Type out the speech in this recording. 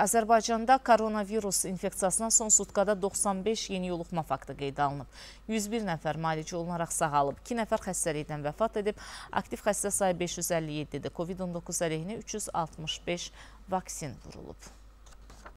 Azərbaycanda koronavirus infeksiyasına son sutqada 95 yeni yoluxma faktı qeydə alınıb. 101 nəfər malicə olunaraq sağalıb, 2 nəfər xəstəlikdən vəfat edib, aktiv xəstə sayı 557-dir. Covid-19 əleyhinə 365 vaksin vurulub.